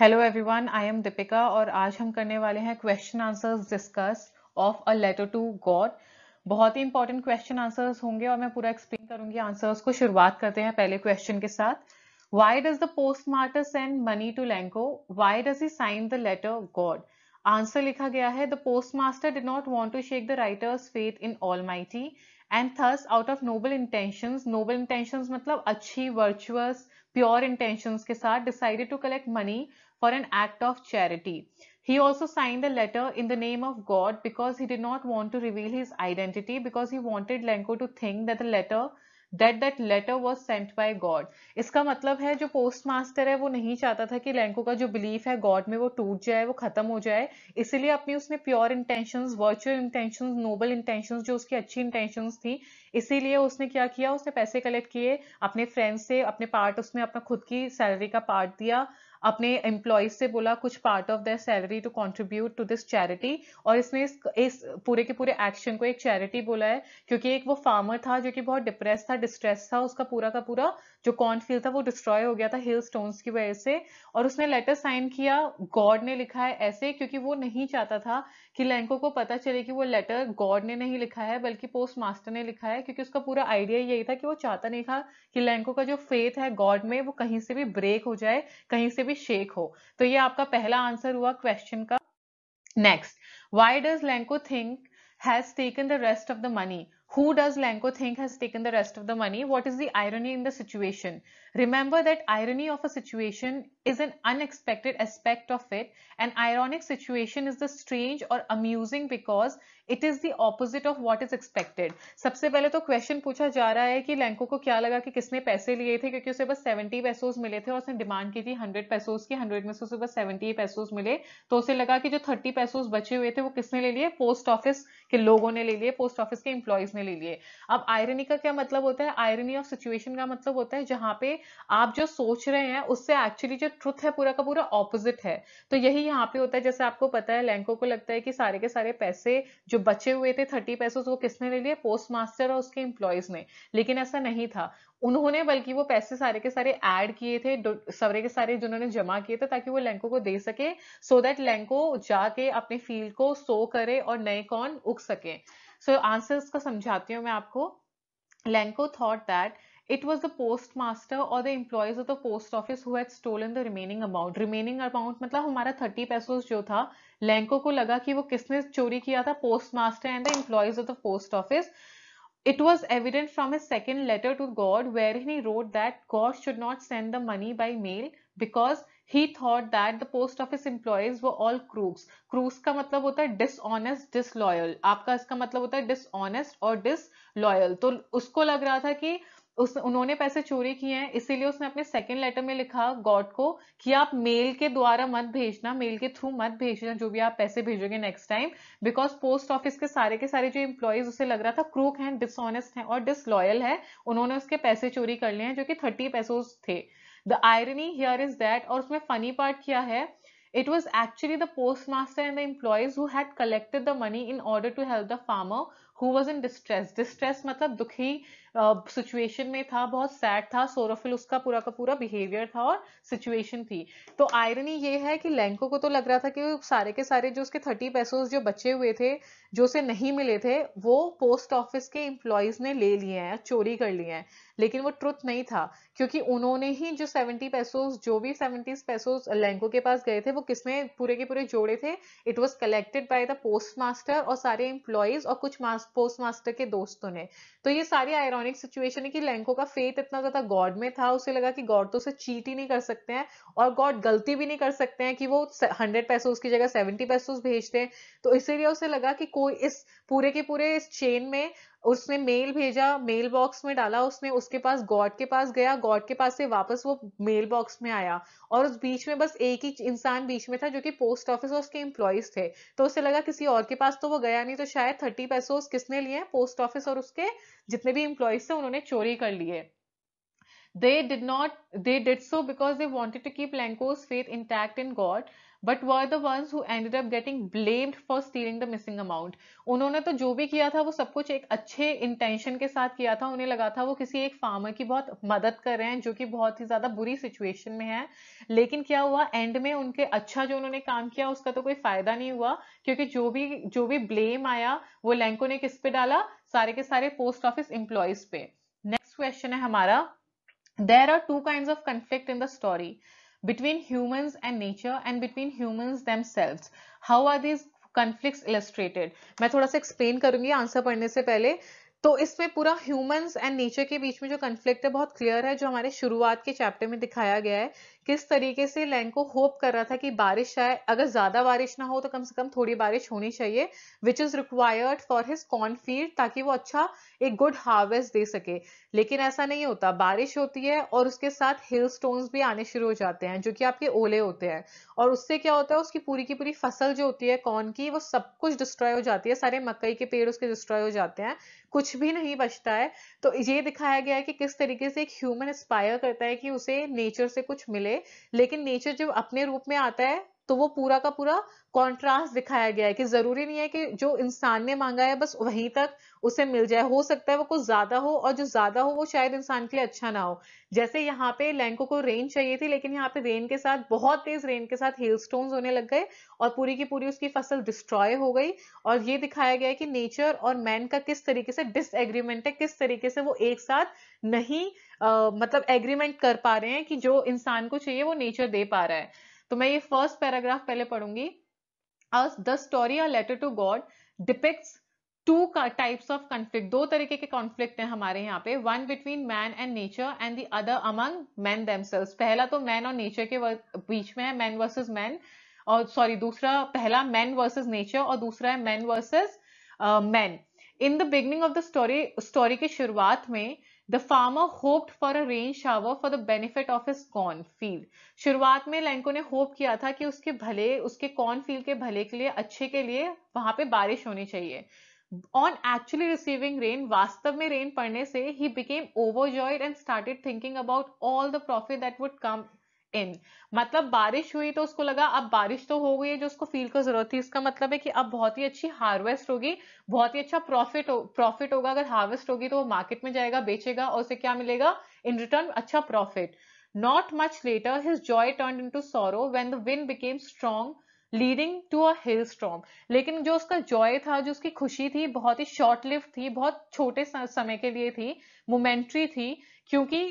Hello everyone I am Deepika और आज हम करने वाले हैं question answers discuss of a letter to God बहुत ही इंपॉर्टेंट क्वेश्चन आंसर्स होंगे और मैं पूरा एक्सप्लेन करूंगी आंसर्स को शुरुआत करते हैं पहले क्वेश्चन के साथ why does the postmaster send money to Lencho why does he sign the letter God answer लिखा गया है the post postmaster did not want to shake the writer's faith in almighty and thus out of noble intention noble intention मतलब अच्छी virtuous Pure intentions, के decided to collect money for an act of charity. He also signed the letter in the name of God because he did not want to reveal his identity because he wanted Lenko to think that the letter that that letter was sent by God इसका मतलब है जो post master है वो नहीं चाहता था कि लैंको का जो बिलीफ है गॉड में वो टूट जाए वो खत्म हो जाए इसलिए अपनी उसने pure intention virtual intention noble intention जो उसकी अच्छी इंटेंशन थी इसीलिए उसने क्या किया उसने पैसे कलेक्ट किए अपने फ्रेंड्स से अपने पार्ट उसने अपना खुद की सैलरी का पार्ट दिया अपने एम्प्लॉयज से बोला कुछ part of their salary to contribute to this charity और इसने इस, इस पूरे के पूरे एक्शन को एक चैरिटी बोला है क्योंकि एक वो फार्मर था जो कि बहुत डिप्रेस था डिस्ट्रेस था उसका पूरा का पूरा जो कॉर्नफील्ड था वो डिस्ट्रॉय हो गया था हिल स्टोन्स की वजह से और उसने लेटर साइन किया गॉड ने लिखा है ऐसे क्योंकि वो नहीं चाहता था कि लैंको को पता चले कि वो लेटर गॉड ने नहीं लिखा है बल्कि पोस्ट मास्टर ने लिखा है क्योंकि उसका पूरा आइडिया यही था कि वो चाहता नहीं था कि लैंको का जो फेथ है गॉड में वो कहीं से भी ब्रेक हो जाए कहीं से भी शेक हो तो ये आपका पहला आंसर हुआ क्वेश्चन का next why does Lencho think has taken the rest of the money Who does Lenko think has taken the rest of the money? What is the irony in the situation? Remember that irony of a situation is an unexpected aspect of it. An ironic situation is the strange or amusing because it is the opposite of what is expected सबसे पहले तो question पूछा जा रहा है कि लैंको को क्या लगा कि किसने पैसे लिए थे क्योंकि उसे बस सेवेंटी पैसोज मिले थे और उसने डिमांड की थी हंड्रेड पैसोज की हंड्रेड में से उसे बस सेवेंटी पैसोज मिले तो उसे लगा कि जो थर्टी पैसोज बचे हुए थे वो किसने ले लिए पोस्ट ऑफिस के लोगों ने ले लिए पोस्ट ऑफिस के इंप्लॉयज ने ले लिए अब आयरनी का क्या मतलब होता है आयरनी ऑफ सिचुएशन का मतलब होता है जहां पे आप जो सोच रहे हैं उससे एक्चुअली जो ट्रुथ है पूरा का पूरा ऑपोजिट है तो यही यहाँ पे होता है जैसे आपको पता है लैंको को लगता है कि सारे के सारे पैसे जो बचे हुए थे थर्टी पैसे वो किसने ले लिए पोस्ट मास्टर और उसके इंप्लॉयज ने लेकिन ऐसा नहीं था उन्होंने बल्कि वो पैसे सारे के सारे ऐड किए थे सवरे के सारे जिन्होंने जमा किए थे ताकि वो लैंको को दे सके सो दैट लैंको जाके अपने फील्ड को सो करे और नए कौन उग सके सो आंसर्स का समझाती हूँ मैं आपको Lencho thought that it was the postmaster or the employees of the post office who had stolen the remaining amount remaining amount matlab hamara 30 pesos jo tha lenko ko laga ki wo kisne chori kiya tha postmaster and the employees of the post office It was evident from his second letter to God, wherein he wrote that God should not send the money by mail because he thought that the post office employees were all crooks. Crooks ka matlab hota hai dishonest, disloyal. aapka iska matlab hota hai dishonest or disloyal. to usko lag raha tha ki उस उन्होंने पैसे चोरी किए हैं इसीलिए उसने अपने second letter में लिखा गॉड को कि आप मेल के द्वारा मत भेजना मेल के थ्रू मत भेजना जो भी आप पैसे भेजोगे next time because post office के सारे के सारे जो इंप्लॉयज़ उसे लग रहा था क्रूक हैं डिसऑनेस्ट हैं और डिसलॉयल है उन्होंने उसके पैसे चोरी कर लिए हैं जो कि थर्टी पैसोज थे the irony here is that और उसमें फनी पार्ट क्या है was actually the post master and the employees who had collected the money in order to help the farmer who was in distress distress मतलब दुखी situation में था बहुत sad था सोरोफिल उसका पूरा का पूरा बिहेवियर था और सिचुएशन थी तो आयरनी ये है कि लैंको को तो लग रहा था कि सारे के सारे जो उसके थर्टी पैसोज जो बचे हुए थे जो उसे नहीं मिले थे वो पोस्ट ऑफिस के एम्प्लॉयज ने ले लिए हैं चोरी कर लिए हैं लेकिन वो ट्रुथ नहीं था क्योंकि उन्होंने ही जो सेवेंटी पैसोज जो भी सेवेंटी पैसोज लैंको के पास गए थे वो किसने पूरे के पूरे जोड़े थे it was collected by the post master और सारे एम्प्लॉयज और कुछ पोस्ट मास्टर के दोस्तों ने तो ये सारी आयरॉन आयरॉनिक सिचुएशन है कि लैंको का फेथ इतना ज्यादा गॉड में था उसे लगा कि गॉड तो उसे चीट ही नहीं कर सकते हैं और गॉड गलती भी नहीं कर सकते हैं कि वो हंड्रेड पैसोज की जगह सेवेंटी पैसोज भेजते हैं तो इसीलिए उसे लगा कि कोई इस पूरे के पूरे इस चेन में उसने मेल भेजा मेल बॉक्स में डाला उसने उसके पास गॉड के पास गया गॉड के पास से वापस वो मेल बॉक्स में आया और उस बीच में बस एक ही इंसान बीच में था जो कि पोस्ट ऑफिस और उसके एम्प्लॉयज थे तो उसे लगा किसी और के पास तो वो गया नहीं तो शायद थर्टी पैसो किसने लिए पोस्ट ऑफिस और उसके जितने भी इंप्लॉयज थे उन्होंने चोरी कर लिए they did not they did so because they wanted to keep Lanko's faith intact in God but were the ones who ended up getting blamed for stealing the missing amount उन्होंने तो जो भी किया था वो सब कुछ एक अच्छे इंटेंशन के साथ किया था उन्हें लगा था वो किसी एक फार्मर की बहुत मदद कर रहे हैं जो कि बहुत ही ज्यादा बुरी सिचुएशन में है लेकिन क्या हुआ एंड में उनके अच्छा जो उन्होंने काम किया उसका तो कोई फायदा नहीं हुआ क्योंकि जो भी जो भी ब्लेम आया वो लैंको ने किस पे डाला सारे के सारे पोस्ट ऑफिस इंप्लॉयज पे नेक्स्ट क्वेश्चन है हमारा there are two kind of conflict in the story between humans and nature and between humans themselves how are these conflicts illustrated main thoda sa explain karungi answer padhne se pehle तो इसमें पूरा humans and nature के बीच में जो conflict है बहुत clear है जो हमारे शुरुआत के चैप्टर में दिखाया गया है किस तरीके से लैंड को होप कर रहा था कि बारिश आए अगर ज़्यादा बारिश ना हो तो कम से कम थोड़ी बारिश होनी चाहिए which is required for his corn ताकि वो अच्छा एक गुड हार्वेस्ट दे सके लेकिन ऐसा नहीं होता बारिश होती है और उसके साथ हिल स्टोन्स भी आने शुरू हो जाते हैं जो कि आपके ओले होते हैं और उससे क्या होता है उसकी पूरी की पूरी फसल जो होती है कॉर्न की वो सब कुछ डिस्ट्रॉय हो जाती है सारे मकई के पेड़ उसके डिस्ट्रॉय हो जाते हैं कुछ भी नहीं बचता है तो ये दिखाया गया है कि किस तरीके से एक ह्यूमन इंस्पायर करता है कि उसे नेचर से कुछ मिले लेकिन नेचर जब अपने रूप में आता है तो वो पूरा का पूरा कॉन्ट्रास्ट दिखाया गया है कि जरूरी नहीं है कि जो इंसान ने मांगा है बस वहीं तक उसे मिल जाए हो सकता है वो कुछ ज्यादा हो और जो ज्यादा हो वो शायद इंसान के लिए अच्छा ना हो जैसे यहाँ पे लैंको को रेन चाहिए थी लेकिन यहाँ पे रेन के साथ बहुत तेज रेन के साथ हेल होने लग गए और पूरी की पूरी उसकी फसल डिस्ट्रॉय हो गई और ये दिखाया गया है कि नेचर और मैन का किस तरीके से डिसएग्रीमेंट है किस तरीके से वो एक साथ नहीं आ, मतलब एग्रीमेंट कर पा रहे हैं कि जो इंसान को चाहिए वो नेचर दे पा रहा है तो मैं ये फर्स्ट पैराग्राफ पहले पढ़ूंगी द स्टोरी और letter to God depict two types of conflict दो तरीके के कॉन्फ्लिक्ट हैं हमारे यहाँ पे one between man and nature and the other among man themselves पहला तो मैन और नेचर के बीच में है मैन वर्सेज मैन और सॉरी दूसरा पहला मैन वर्सेज नेचर और दूसरा है man versus man in the beginning of the story story की शुरुआत में the farmer hoped for a rain shower for the benefit of his corn field शुरुआत में लैंको ने होप किया था कि उसके भले उसके कॉर्न फील्ड के भले के लिए अच्छे के लिए वहां पे बारिश होनी चाहिए ऑन एक्चुअली रिसीविंग रेन वास्तव में रेन पड़ने से ही became overjoyed and started thinking about all the profit that would come in मतलब बारिश हुई तो उसको लगा अब बारिश तो हो गई है जो उसको फील को जरूरत थी उसका मतलब है कि अब बहुत ही अच्छी हार्वेस्ट होगी बहुत ही अच्छा प्रॉफिट प्रॉफिट होगा अगर हार्वेस्ट होगी तो वो मार्केट में जाएगा बेचेगा और उसे क्या मिलेगा इन रिटर्न अच्छा profit not much later his joy turn into sorrow when the wind became strong leading to a hail strong लेकिन जो उसका जॉय था जो उसकी खुशी थी बहुत ही शॉर्ट लिफ्ट थी बहुत छोटे समय के लिए थी मोमेंट्री थी क्योंकि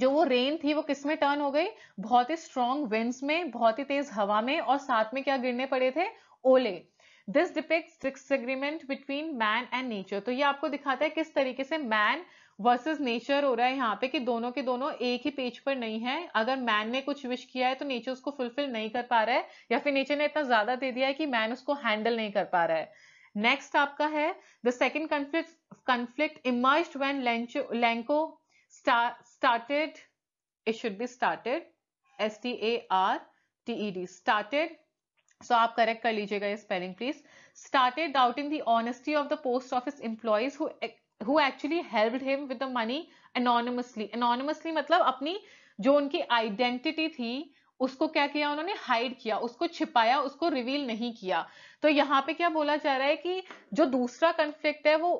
जो वो रेन थी वो किसमें टर्न हो गई बहुत ही स्ट्रॉन्ग विंड्स में बहुत ही तेज हवा में और साथ में क्या गिरने पड़े थे ओले this depict disagreement between man and nature तो ये आपको दिखाता है किस तरीके से मैन वर्सेस नेचर हो रहा है यहाँ पे कि दोनों के दोनों एक ही पेज पर नहीं है अगर मैन ने कुछ विश किया है तो नेचर उसको फुलफिल नहीं कर पा रहा है या फिर नेचर ने इतना ज्यादा दे दिया है कि मैन उसको हैंडल नहीं कर पा रहा है नेक्स्ट आपका है the second conflict conflict emerge when Lencho star started it should be started s t a r t e d started so aap आप करेक्ट कर लीजिएगा spelling spelling please started the honesty of of the post office who who actually helped him with the money anonymously anonymously मतलब अपनी जो उनकी identity थी उसको क्या किया उन्होंने हाइड किया उसको छिपाया उसको रिवील नहीं किया तो यहाँ पे क्या बोला जा रहा है कि जो दूसरा कंफ्लिक्ट है वो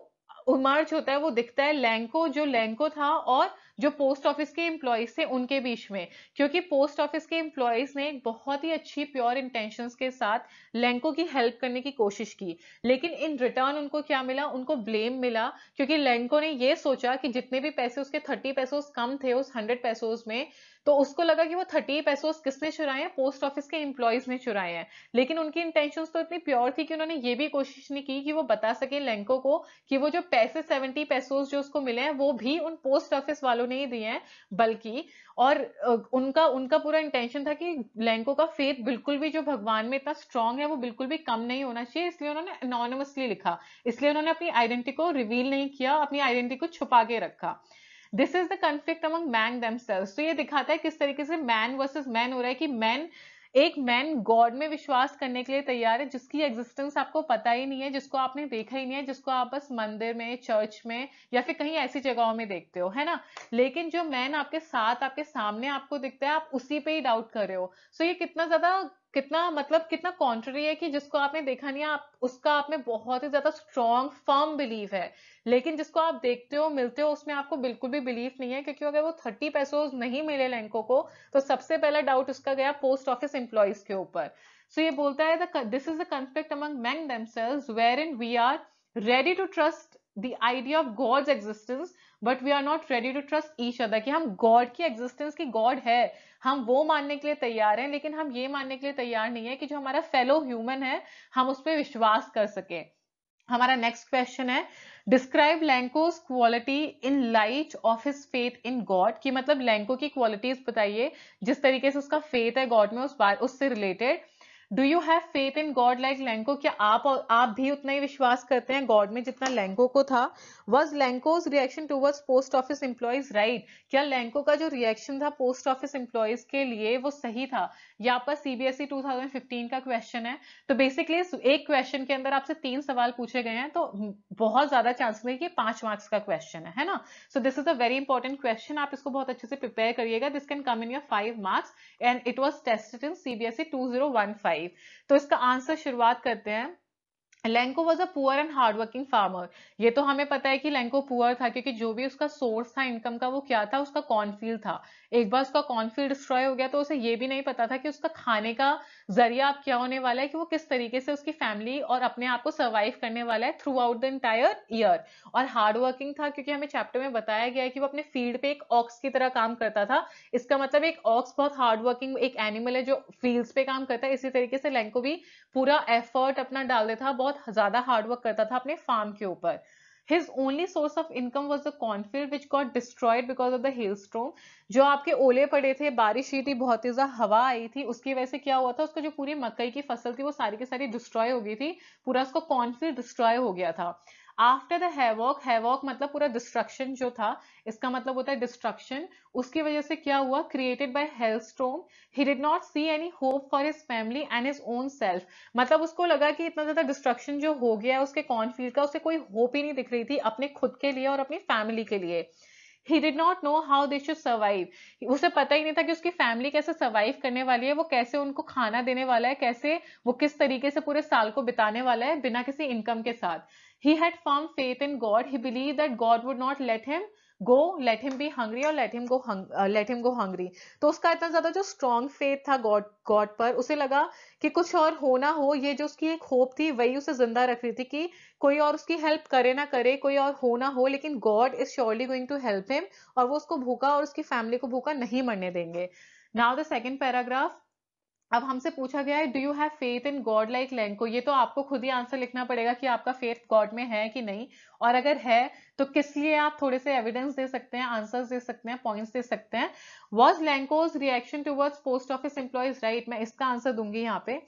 उमर्ज होता है वो दिखता है लैंको जो लैंको था और जो पोस्ट ऑफिस के एम्प्लॉयज थे उनके बीच में क्योंकि पोस्ट ऑफिस के एम्प्लॉयज ने एक बहुत ही अच्छी प्योर इंटेंशन के साथ लैंको की हेल्प करने की कोशिश की लेकिन इन रिटर्न उनको क्या मिला उनको ब्लेम मिला क्योंकि लैंको ने यह सोचा कि जितने भी पैसे उसके थर्टी पैसोज कम थे उस हंड्रेड पैसोज में तो उसको लगा कि वो थर्टी पैसोस किसने चुराए हैं पोस्ट ऑफिस के एम्प्लॉयज ने चुराए हैं लेकिन उनकी इंटेंशन तो इतनी प्योर थी कि उन्होंने ये भी कोशिश नहीं की कि वो बता सके लैंको को कि वो जो पैसे सेवेंटी पैसोस जो उसको मिले हैं वो भी उन पोस्ट ऑफिस वालों ने ही दिए हैं बल्कि और उनका उनका पूरा इंटेंशन था कि लैंको का फेथ बिल्कुल भी जो भगवान में इतना स्ट्रांग है वो बिल्कुल भी कम नहीं होना चाहिए इसलिए उन्होंने अनोनमसली लिखा इसलिए उन्होंने अपनी आइडेंटिटी को रिवील नहीं किया अपनी आइडेंटिटी को छुपा के रखा this is the conflict among man themselves तो ये दिखाता है किस तरीके से मैन वर्सेज मैन हो रहा है कि मैन एक मैन गॉड में विश्वास करने के लिए तैयार है जिसकी एग्जिस्टेंस आपको पता ही नहीं है जिसको आपने देखा ही नहीं है जिसको आप बस मंदिर में चर्च में या फिर कहीं ऐसी जगहों में देखते हो है ना लेकिन जो मैन आपके साथ आपके सामने आपको दिखता है आप उसी पे ही डाउट कर रहे हो सो so ये कितना ज्यादा कितना मतलब कितना कॉन्ट्री है कि जिसको आपने देखा नहीं आप उसका आप में बहुत ही ज्यादा स्ट्रॉन्ग फर्म बिलीव है लेकिन जिसको आप देखते हो मिलते हो उसमें आपको बिल्कुल भी बिलीव नहीं है क्योंकि अगर वो थर्टी पैसोज नहीं मिले लैंको को तो सबसे पहला डाउट उसका गया पोस्ट ऑफिस एम्प्लॉयज के ऊपर सो so ये बोलता है this is the conflict among man themselves wherein we are ready to trust the idea of God's existence but we are not ready to trust each other कि हम God की existence की God है हम वो मानने के लिए तैयार हैं लेकिन हम ये मानने के लिए तैयार नहीं है कि जो हमारा फेलो ह्यूमन है हम उस पर विश्वास कर सके हमारा नेक्स्ट क्वेश्चन है describe Lencho's quality in light of his faith in God कि मतलब लैंको की क्वालिटीज बताइए जिस तरीके से उसका फेथ है गॉड में उस बार उससे related do you have faith in God like Lencho क्या आप आप भी उतना ही विश्वास करते हैं गॉड में जितना लैंको को था was Lencho's reaction towards post office employees right क्या लैंको का जो रिएक्शन था पोस्ट ऑफिस एम्प्लॉयज के लिए वो सही था या पर सीबीएसई 2015 का क्वेश्चन है तो बेसिकली एक क्वेश्चन के अंदर आपसे तीन सवाल पूछे गए हैं तो बहुत ज्यादा चांस है कि पांच मार्क्स का क्वेश्चन है है ना so this is a very important question आप इसको बहुत अच्छे से प्रिपेयर करिएगा this can come in your five marks and it was tested in CBSE two zero one five five तो इसका आंसर शुरुआत करते हैं Lencho was a poor and hardworking farmer ये तो हमें पता है कि लैंको पुअर था क्योंकि जो भी उसका सोर्स था इनकम का वो क्या था उसका कॉर्नफील्ड था एक बार उसका कॉर्नफील्ड डिस्ट्रॉय हो गया तो उसे ये भी नहीं पता था कि उसका खाने का जरिया अब क्या होने वाला है कि वो किस तरीके से उसकी फैमिली और अपने आप को सर्वाइव करने वाला है throughout the entire year और हार्डवर्किंग था क्योंकि हमें चैप्टर में बताया गया है कि वो अपने फील्ड पे एक ऑक्स की तरह काम करता था इसका मतलब एक ऑक्स बहुत हार्डवर्किंग एक एनिमल है जो फील्ड पे काम करता है इसी तरीके से लैंको भी पूरा एफर्ट अपना डाल देता था बहुत ज़्यादा हार्डवर्क करता था अपने फार्म के ऊपर his only source of income was the cornfield which got destroyed because of the hail storm जो आपके ओले पड़े थे बारिश हुई थी बहुत ज्यादा हवा आई थी उसकी वजह से क्या हुआ था उसका जो पूरी मकई की फसल थी वो सारी की सारी डिस्ट्रॉय हो गई थी पूरा उसका कॉर्नफील्ड डिस्ट्रॉय हो गया था आफ्टर द हैवॉक हैवॉक मतलब पूरा डिस्ट्रक्शन जो था इसका मतलब होता है डिस्ट्रक्शन उसकी वजह से क्या हुआ created by hailstorm he did not see any hope for his family and his own self मतलब उसको लगा कि इतना ज्यादा डिस्ट्रक्शन जो हो गया है उसके कॉन्फील्ड का उसे कोई होप ही नहीं दिख रही थी अपने खुद के लिए और अपनी फैमिली के लिए he did not know how they should survive उसे पता ही नहीं था कि उसकी फैमिली कैसे सर्वाइव करने वाली है वो कैसे उनको खाना देने वाला है कैसे वो किस तरीके से पूरे साल को बिताने वाला है बिना किसी इनकम के साथ he had firm faith in god he believed that god would not let him go let him be hungry और let him go let him go hungry तो उसका इतना ज्यादा जो स्ट्रॉन्ग फेथ था गॉड गॉड पर उसे लगा कि कुछ और होना हो ये जो उसकी एक होप थी वही उसे जिंदा रख रही थी कि कोई और उसकी हेल्प करे ना करे कोई और हो ना हो लेकिन God is surely going to help him और वो उसको भूखा और उसकी फैमिली को भूखा नहीं मरने देंगे नाउ द सेकेंड पैराग्राफ अब हमसे पूछा गया है do you have faith in God like Lencho ये तो आपको खुद ही आंसर लिखना पड़ेगा कि आपका फेथ गॉड में है कि नहीं और अगर है तो किस लिए आप थोड़े से एविडेंस दे सकते हैं आंसर्स दे सकते हैं पॉइंट्स दे सकते हैं was Lencho's reaction towards post office employees right मैं इसका आंसर दूंगी यहाँ पे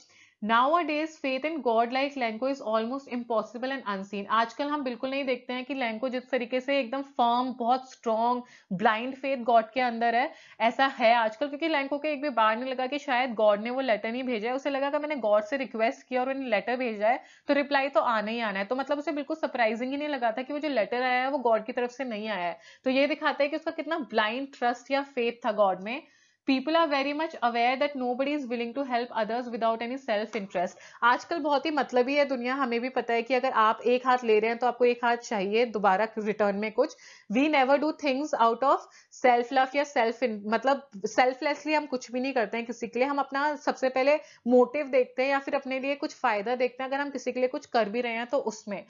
days faith in God like Lencho is almost impossible and unseen आजकल हम बिल्कुल नहीं देखते हैं कि लैंको जिस तरीके से एकदम फर्म बहुत स्ट्रॉन्ग ब्लाइंड फेथ गॉड के अंदर है ऐसा है आजकल क्योंकि लैंको के एक भी बार नहीं लगा कि शायद गॉड ने वो लेटर नहीं भेजा है उसे लगा कि मैंने गॉड से रिक्वेस्ट किया और उन्हें लेटर भेजा है तो रिप्लाई तो आना ही आना है तो मतलब उसे बिल्कुल सरप्राइजिंग ही नहीं लगा था कि वो जो लेटर आया है वो गॉड की तरफ से नहीं आया है तो ये दिखाता है कि उसका कितना ब्लाइंड ट्रस्ट या फेथ था गॉड में people are very much aware that nobody is willing to help others without any self interest आजकल बहुत ही मतलब ही है दुनिया हमें भी पता है कि अगर आप एक हाथ ले रहे हैं तो आपको एक हाथ चाहिए दोबारा रिटर्न में कुछ we never do things out of self love या सेल्फ मतलब सेल्फलेसली हम कुछ भी नहीं करते हैं किसी के लिए हम अपना सबसे पहले मोटिव देखते हैं या फिर अपने लिए कुछ फायदा देखते हैं अगर हम किसी के लिए कुछ कर भी रहे हैं तो उसमें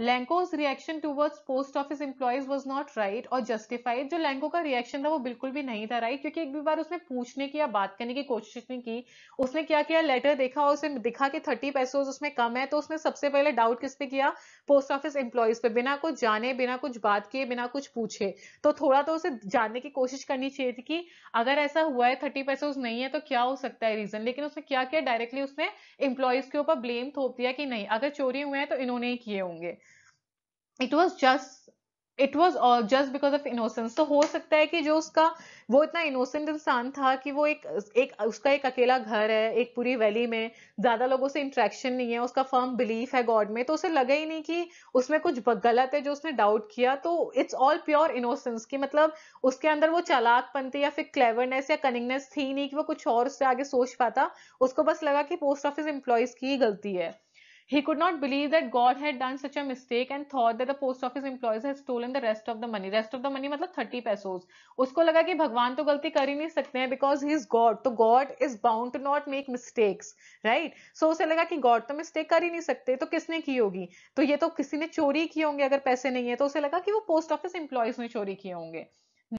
Lencho's reaction towards post office employees was not right और जस्टिफाइड जो लैंको का रिएक्शन था वो बिल्कुल भी नहीं था राइट क्योंकि एक भी बार उसने पूछने की या बात करने की कोशिश नहीं की उसने क्या किया लेटर देखा और उसे दिखा कि थर्टी पैसोज उसमें कम है तो उसने सबसे पहले डाउट किस पे किया पोस्ट ऑफिस एम्प्लॉयज पे बिना कुछ जाने बिना कुछ बात किए बिना कुछ पूछे तो थोड़ा तो उसे जानने की कोशिश करनी चाहिए थी कि अगर ऐसा हुआ है थर्टी पैसोज नहीं है तो क्या हो सकता है रीजन लेकिन उसने क्या किया डायरेक्टली उसने एम्प्लॉयज के ऊपर ब्लेम थोप दिया कि नहीं अगर चोरी हुए हैं तो इन्होंने ही किए होंगे it was just it was just because of innocence तो हो सकता है कि जो उसका वो इतना इनोसेंट इंसान था कि वो एक एक उसका एक अकेला घर है एक पूरी वैली में ज़्यादा लोगों से इंट्रैक्शन नहीं है उसका फर्म बिलीफ है गॉड में तो उसे लगा ही नहीं कि उसमें कुछ गलत है जो उसने डाउट किया तो इट्स ऑल प्योर इनोसेंस की मतलब उसके अंदर वो चालाकपनती या फिर क्लेवरनेस या कनिंगनेस थी नहीं कि वो कुछ और उससे आगे सोच पाता उसको बस लगा कि पोस्ट ऑफिस एम्प्लॉयज़ की ही गलती है He could not believe that God had done such a mistake and thought that the post office employees had stolen the rest of the money. Rest of the money matlab 30 pesos. usko laga ki bhagwan to galti kar hi nahi sakte hain because he is God. to God is bound to not make mistakes, right? So usse laga ki God to mistake kar hi nahi sakte to kisne ki hogi to ye to kisi ne chori ki honge agar paise nahi hai to usse laga ki wo post office employees ne chori किए honge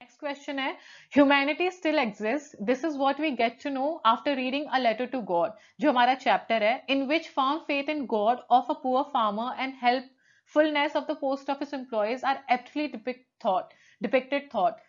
Next question is humanity still exists. This is what we get to know after reading a letter to God, which is chapter in which farm faith in God of a poor farmer and helpfulness of the post office employees are aptly depicted. thought, depicted thought.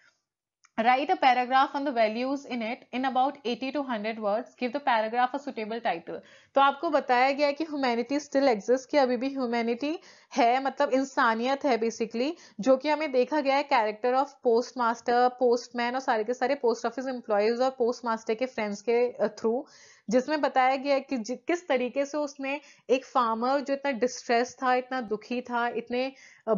Write a paragraph on the values in it in about 80 to 100 words. Give the paragraph a suitable title. तो आपको बताया गया है कि humanity still exist कि अभी भी humanity है मतलब इंसानियत है बेसिकली जो कि हमें देखा गया है character of post master postmaster और सारे के सारे पोस्ट ऑफिस एम्प्लॉयज और पोस्ट मास्टर के फ्रेंड्स के थ्रू uh, जिसमें बताया गया है कि किस तरीके से उसने एक फार्मर जो इतना डिस्ट्रेस था इतना दुखी था इतने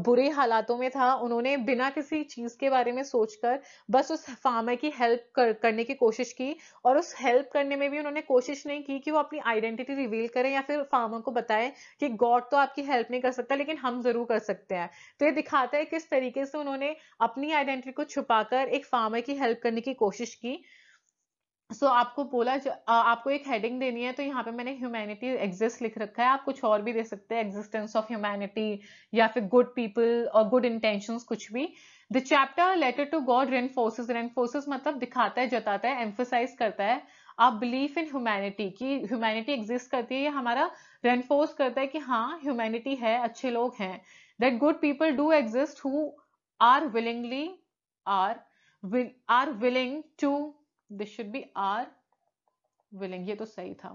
बुरे हालातों में था उन्होंने बिना किसी चीज़ के बारे में सोचकर बस उस फार्मर की हेल्प कर, करने की कोशिश की और उस हेल्प करने में भी उन्होंने कोशिश नहीं की कि वो अपनी आइडेंटिटी रिवील करें या फिर फार्मर को बताएं कि गॉड तो आपकी हेल्प नहीं कर सकता लेकिन हम ज़रूर कर सकते हैं तो ये दिखाता है किस तरीके से उन्होंने अपनी आइडेंटिटी को छुपाकर एक फार्मर की हेल्प करने की कोशिश की सो so, आपको बोला आपको एक हेडिंग देनी है तो यहाँ पे मैंने ह्यूमैनिटी एग्जिस्ट लिख रखा है आप कुछ और भी दे सकते हैं एग्जिस्टेंस ऑफ ह्यूमैनिटी या फिर गुड पीपल और गुड इंटेंशन कुछ भी the chapter letter to God reinforces मतलब दिखाता है जताता है एम्फोसाइज करता है आप बिलीफ इन ह्यूमैनिटी की ह्यूमैनिटी एग्जिस्ट करती है ये हमारा रेनफोर्स करता है कि हाँ ह्यूमैनिटी है अच्छे लोग हैं that good people do exist who are willingly are are willing to this should be are willing ये तो सही था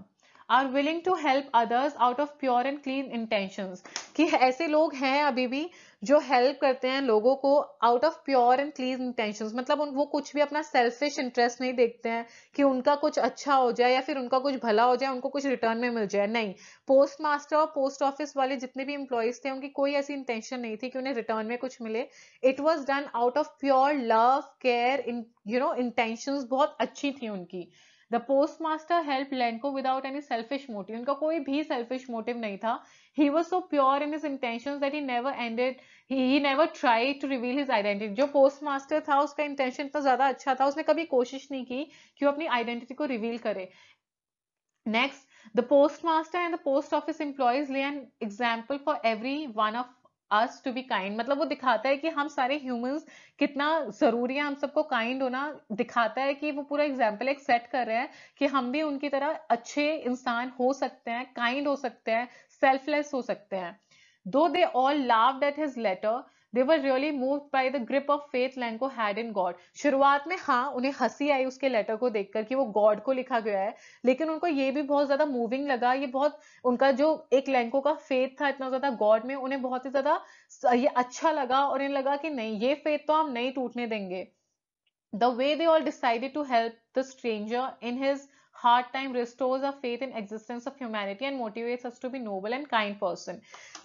are willing to help others out of pure and clean intention कि ऐसे लोग हैं अभी भी जो हेल्प करते हैं लोगों को out of pure and clean intention मतलब उन वो कुछ भी अपना सेल्फिश इंटरेस्ट नहीं देखते हैं कि उनका कुछ अच्छा हो जाए या फिर उनका कुछ भला हो जाए उनको कुछ रिटर्न में मिल जाए नहीं पोस्ट मास्टर और पोस्ट ऑफिस वाले जितने भी इंप्लॉयज थे उनकी कोई ऐसी इंटेंशन नहीं थी कि उन्हें रिटर्न में कुछ मिले it was done out of pure love care you know intention बहुत अच्छी थी उनकी the post master help Lencho without any selfish motive उनका कोई भी सेल्फिश मोटिव नहीं था he was so pure in his intention that he never ended he never try to reveal his identity जो पोस्ट मास्टर था उसका intention इतना तो ज्यादा अच्छा था उसने कभी कोशिश नहीं की कि वो अपनी आइडेंटिटी को रिवील करे next the post master and the post office employees lay an example for every one of us to be kind मतलब वो दिखाता है कि हम सारे ह्यूमंस कितना ज़रूरी है हम सबको काइंड होना दिखाता है कि वो पूरा एग्जाम्पल एक सेट कर रहे हैं कि हम भी उनकी तरह अच्छे इंसान हो सकते हैं काइंड हो सकते हैं सेल्फलेस हो सकते हैं though they all laughed at his letter they were really moved by the grip of faith Lencho had in God शुरुआत में हाँ उन्हें हंसी आई उसके लेटर को देखकर कि वो गॉड को लिखा गया है लेकिन उनको ये भी बहुत ज्यादा मूविंग लगा ये बहुत उनका जो एक लैंको का फेथ था इतना ज्यादा गॉड में उन्हें बहुत ही ज्यादा ये अच्छा लगा और इन्हें लगा कि नहीं ये फेथ तो हम नहीं टूटने देंगे the way they all decided to help the stranger in his hard time restores our faith in existence of humanity and motivates us to be noble and kind person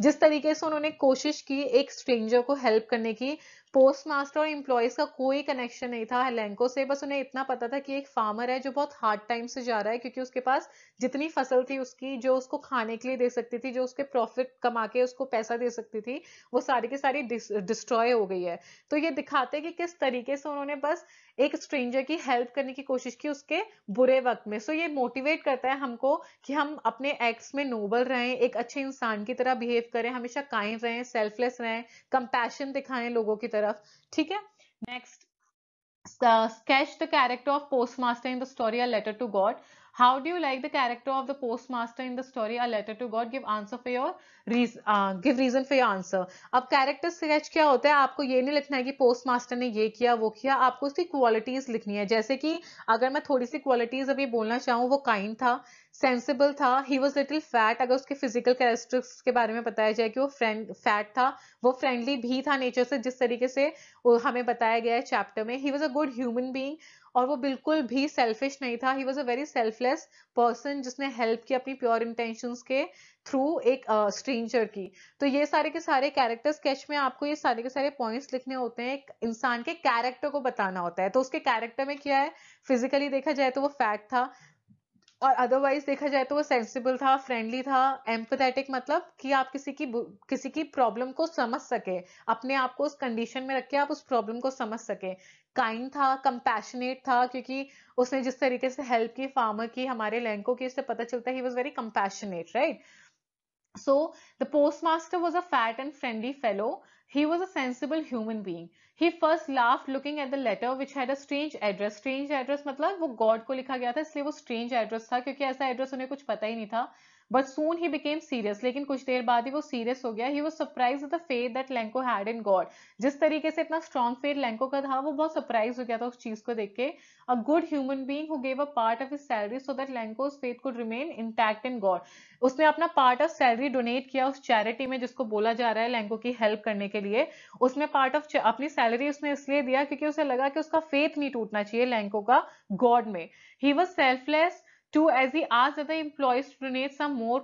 जिस तरीके से उन्होंने कोशिश की एक स्ट्रेंजर को हेल्प करने की पोस्ट मास्टर और एम्प्लॉयज का कोई कनेक्शन नहीं था हेलेंको से बस उन्हें इतना पता था कि एक फार्मर है जो बहुत हार्ड टाइम से जा रहा है क्योंकि उसके पास जितनी फसल थी उसकी जो उसको खाने के लिए दे सकती थी जो उसके प्रॉफिट कमा के उसको पैसा दे सकती थी वो सारी की सारी डिस्ट्रॉय हो गई है तो ये दिखाते कि किस तरीके से उन्होंने बस एक स्ट्रेंजर की हेल्प करने की कोशिश की उसके बुरे वक्त में सो so, ये मोटिवेट करता है हमको कि हम अपने एक्ट्स में नोबल रहें एक अच्छे इंसान की तरह बिहेव करें हमेशा काइंड रहें सेल्फलेस रहें कंपैशन दिखाएं लोगों की तरफ ठीक है next the character of post master in the story a letter to God How do you like the character of the postmaster in the story A Letter to God? Give answer for your reason, uh, give reason for your answer. अब character sketch क्या होता है आपको ये नहीं लिखना है कि पोस्टमास्टर ने ये किया वो किया आपको उसकी क्वालिटीज लिखनी है जैसे कि अगर मैं थोड़ी सी क्वालिटीज अभी बोलना चाहूँ वो काइंड था सेंसिबल था ही वॉज लिटिल फैट अगर उसके फिजिकल कैरेक्टरिस्टिक्स के बारे में बताया जाए कि वो फ्रेंड फैट था वो फ्रेंडली भी था नेचर से जिस तरीके से हमें बताया गया है चैप्टर में he was a good human being और वो बिल्कुल भी सेल्फिश नहीं था he was a very selfless person जिसने हेल्प की अपनी प्योर इंटेंशन के थ्रू एक स्ट्रेंजर uh, की तो ये सारे के सारे कैरेक्टर स्केच में आपको ये सारे के सारे पॉइंट्स लिखने होते हैं एक इंसान के कैरेक्टर को बताना होता है तो उसके कैरेक्टर में क्या है फिजिकली देखा जाए तो वो फैट था और अदरवाइज देखा जाए तो वो सेंसिबल था फ्रेंडली था एम्पथेटिक मतलब कि आप किसी की किसी की प्रॉब्लम को समझ सके अपने आप को उस कंडीशन में रख के आप उस प्रॉब्लम को समझ सके काइंड था कंपैशनेट था क्योंकि उसने जिस तरीके से हेल्प की फार्मर की हमारे लैंको की उससे पता चलता है he was very compassionate right So the postmaster was a fat and friendly fellow. He was a sensible human being. He first laughed looking at the letter which had a strange address. Strange address मतलब वो God को लिखा गया था इसलिए वो strange address था क्योंकि ऐसा address उन्हें कुछ पता ही नहीं था. But soon he became serious लेकिन कुछ देर बाद ही वो सीरियस हो गया ही वो surprise the faith that Lencho had in God जिस तरीके से इतना स्ट्रॉन्ग फेथ लैंको का था वो बहुत सरप्राइज हो गया था उस चीज को देख के a good human being who gave a part of his salary so that Lencho's faith could remain intact in God उसने अपना पार्ट ऑफ सैलरी डोनेट किया उस चैरिटी में जिसको बोला जा रहा है लैंको की हेल्प करने के लिए उसमें पार्ट ऑफ अपनी सैलरी उसने इसलिए दिया क्योंकि उसे लगा कि उसका फेथ नहीं टूटना चाहिए लैंको का गॉड में he was selfless too as he आज other employees to donate some more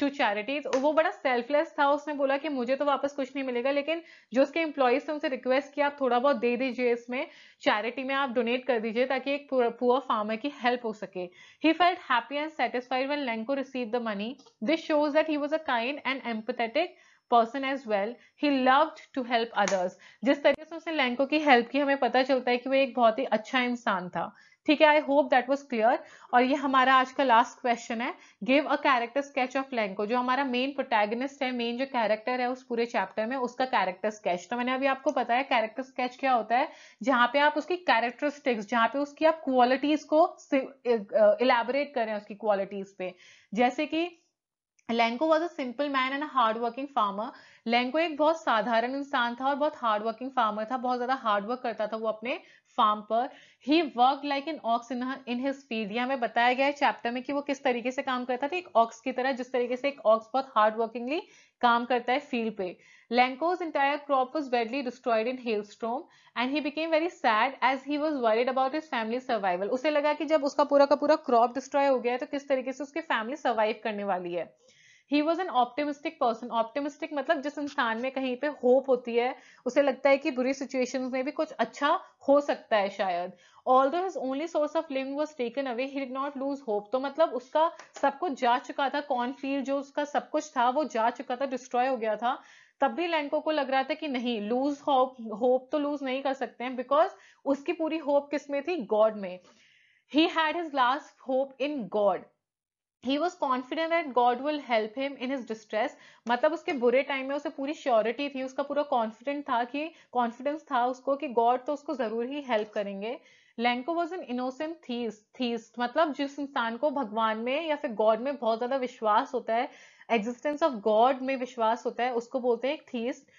to charities वो बड़ा सेल्फलेस था उसने बोला कि मुझे तो वापस कुछ नहीं मिलेगा लेकिन जो उसके इम्प्लॉयज थे उनसे रिक्वेस्ट किया आप थोड़ा बहुत दे दीजिए इसमें चैरिटी में आप डोनेट कर दीजिए ताकि एक पुअर फार्मर की हेल्प हो सके he felt happy and satisfied when Lencho receive the money this shows that he was a kind and empathetic person as well he loved to help others जिस तरीके से उसने लैंको की हेल्प की हमें पता चलता है कि वो एक बहुत ही अच्छा इंसान था ठीक है I hope that was clear और ये हमारा आज का लास्ट क्वेश्चन है give a character sketch of Lencho जो हमारा मेन प्रोटैगनिस्ट है मेन जो कैरेक्टर है उस पूरे चैप्टर में उसका कैरेक्टर स्केच तो मैंने अभी आपको बताया कैरेक्टर स्केच क्या होता है जहां पे आप उसकी कैरेक्टरिस्टिक्स जहां पे उसकी आप क्वालिटीज को इलेबोरेट करें उसकी क्वालिटीज पे जैसे कि Lencho was a simple man and a hard working farmer Lencho एक बहुत साधारण इंसान था और बहुत हार्डवर्किंग फार्मर था बहुत ज्यादा हार्डवर्क करता था वो अपने फार्म पर he work like an ox in in his field यहाँ में बताया गया है चैप्टर में कि वो किस तरीके से काम करता था एक ऑक्स की तरह जिस तरीके से एक ऑक्स बहुत हार्ड वर्किंगली काम करता है फील्ड पे Lencho's entire crop was badly destroyed in hail storm and he became very sad as he was worried about his family survival उसे लगा कि जब उसका पूरा का पूरा क्रॉप डिस्ट्रॉय हो गया है तो किस तरीके से उसकी फैमिली सर्वाइव करने वाली है he was an optimistic person optimistic मतलब जिस इंसान में कहीं पे होप होती है उसे लगता है कि बुरी सिचुएशन में भी कुछ अच्छा हो सकता है शायद although his only source of living was taken away he did not lose hope तो मतलब उसका सब कुछ जा चुका था फील जो उसका सब कुछ था वो जा चुका था डिस्ट्रॉय हो गया था तब भी लैंडको को लग रहा था कि नहीं लूज होप होप तो लूज नहीं कर सकते हैं बिकॉज उसकी पूरी होप किस में थी गॉड में he had his last hope in God he was confident that God will help him in his distress मतलब उसके बुरे टाइम में उसे पूरी श्योरिटी थी उसका पूरा कॉन्फिडेंट था कि कॉन्फिडेंस था उसको कि गॉड तो उसको जरूर ही हेल्प करेंगे Lencho was an innocent theist theist मतलब जिस इंसान को भगवान में या फिर गॉड में बहुत ज्यादा विश्वास होता है एग्जिस्टेंस ऑफ गॉड में विश्वास होता है उसको बोलते हैं एक theist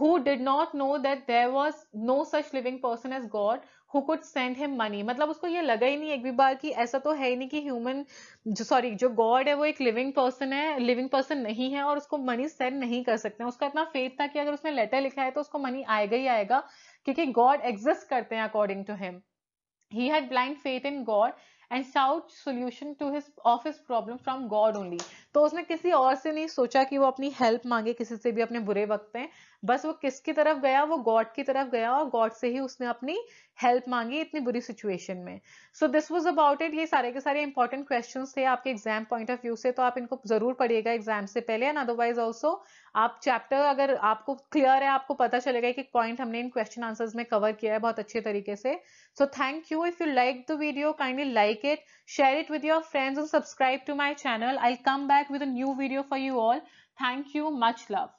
who did not know that there was no such living person as God who could send him money मतलब उसको ये लगा ही नहीं एक भी बार कि ऐसा तो है ही नहीं कि ह्यूमन जो सॉरी जो गॉड है वो एक लिविंग पर्सन है लिविंग पर्सन नहीं है और उसको मनी सेंड नहीं कर सकते उसका इतना फेथ था कि अगर उसने लेटर लिखा है तो उसको मनी आएगा ही आएगा क्योंकि गॉड एग्जिस्ट करते हैं according to him he had blind faith in God and sought solution to his of his problem from God only तो उसने किसी और से नहीं सोचा कि वो अपनी हेल्प मांगे किसी से भी अपने बुरे वक्त में बस वो किसकी तरफ गया वो गॉड की तरफ गया और गॉड से ही उसने अपनी हेल्प मांगी इतनी बुरी सिचुएशन में so this was about it ये सारे के सारे इंपॉर्टेंट क्वेश्चन थे आपके एग्जाम पॉइंट ऑफ व्यू से तो आप इनको जरूर पढ़िएगा एग्जाम से पहले एंड अदरवाइज ऑल्सो आप चैप्टर अगर आपको क्लियर है आपको पता चलेगा कि पॉइंट हमने इन क्वेश्चन आंसर्स में कवर किया है बहुत अच्छे तरीके से so thank you if you like the video kindly like it share it with your friends and subscribe to my channel I come back with a new video for you all thank you much love